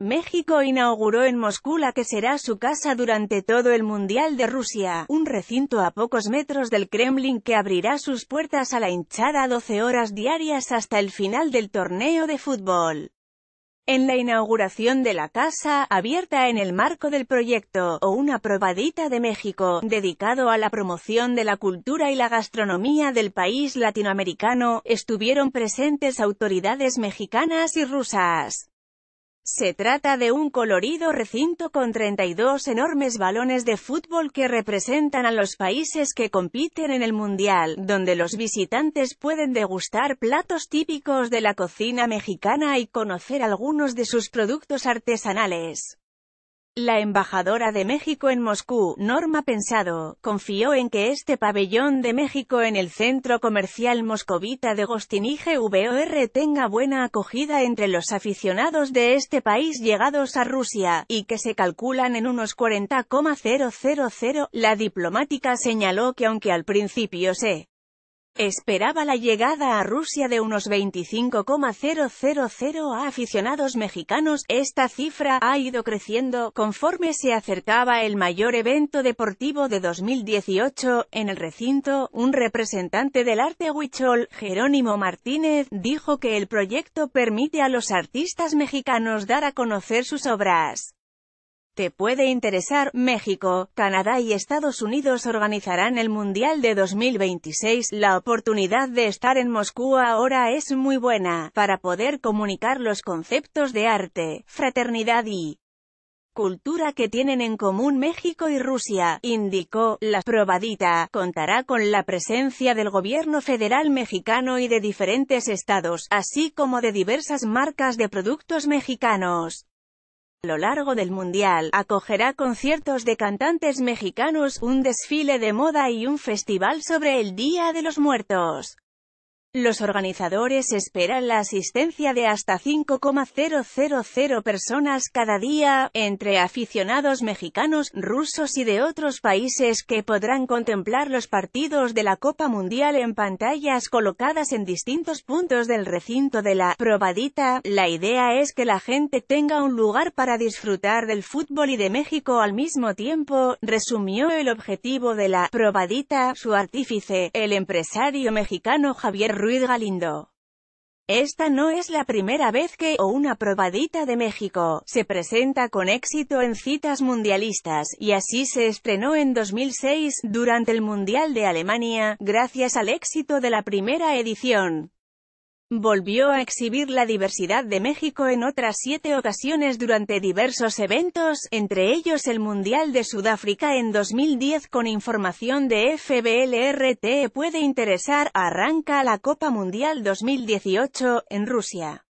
México inauguró en Moscú la que será su casa durante todo el Mundial de Rusia, un recinto a pocos metros del Kremlin que abrirá sus puertas a la hinchada 12 horas diarias hasta el final del torneo de fútbol. En la inauguración de la casa, abierta en el marco del proyecto, o una probadita de México, dedicado a la promoción de la cultura y la gastronomía del país latinoamericano, estuvieron presentes autoridades mexicanas y rusas. Se trata de un colorido recinto con 32 enormes balones de fútbol que representan a los países que compiten en el Mundial, donde los visitantes pueden degustar platos típicos de la cocina mexicana y conocer algunos de sus productos artesanales. La embajadora de México en Moscú, Norma Pensado, confió en que este pabellón de México en el centro comercial moscovita de Gostinige VOR tenga buena acogida entre los aficionados de este país llegados a Rusia, y que se calculan en unos 40,000. La diplomática señaló que aunque al principio se esperaba la llegada a Rusia de unos 25,000 a aficionados mexicanos. Esta cifra ha ido creciendo conforme se acercaba el mayor evento deportivo de 2018. En el recinto, un representante del arte huichol, Jerónimo Martínez, dijo que el proyecto permite a los artistas mexicanos dar a conocer sus obras. Te puede interesar, México, Canadá y Estados Unidos organizarán el Mundial de 2026. La oportunidad de estar en Moscú ahora es muy buena, para poder comunicar los conceptos de arte, fraternidad y cultura que tienen en común México y Rusia, indicó, la probadita, contará con la presencia del gobierno federal mexicano y de diferentes estados, así como de diversas marcas de productos mexicanos. A lo largo del Mundial, acogerá conciertos de cantantes mexicanos, un desfile de moda y un festival sobre el Día de los Muertos. Los organizadores esperan la asistencia de hasta 5,000 personas cada día, entre aficionados mexicanos, rusos y de otros países que podrán contemplar los partidos de la Copa Mundial en pantallas colocadas en distintos puntos del recinto de la probadita. La idea es que la gente tenga un lugar para disfrutar del fútbol y de México al mismo tiempo, resumió el objetivo de la probadita, su artífice, el empresario mexicano Javier Ruiz Galindo. Esta no es la primera vez que o una probadita de México se presenta con éxito en citas mundialistas, y así se estrenó en 2006, durante el Mundial de Alemania, gracias al éxito de la primera edición. Volvió a exhibir la diversidad de México en otras siete ocasiones durante diversos eventos, entre ellos el Mundial de Sudáfrica en 2010 con información de FBLRT puede interesar, arranca la Copa Mundial 2018, en Rusia.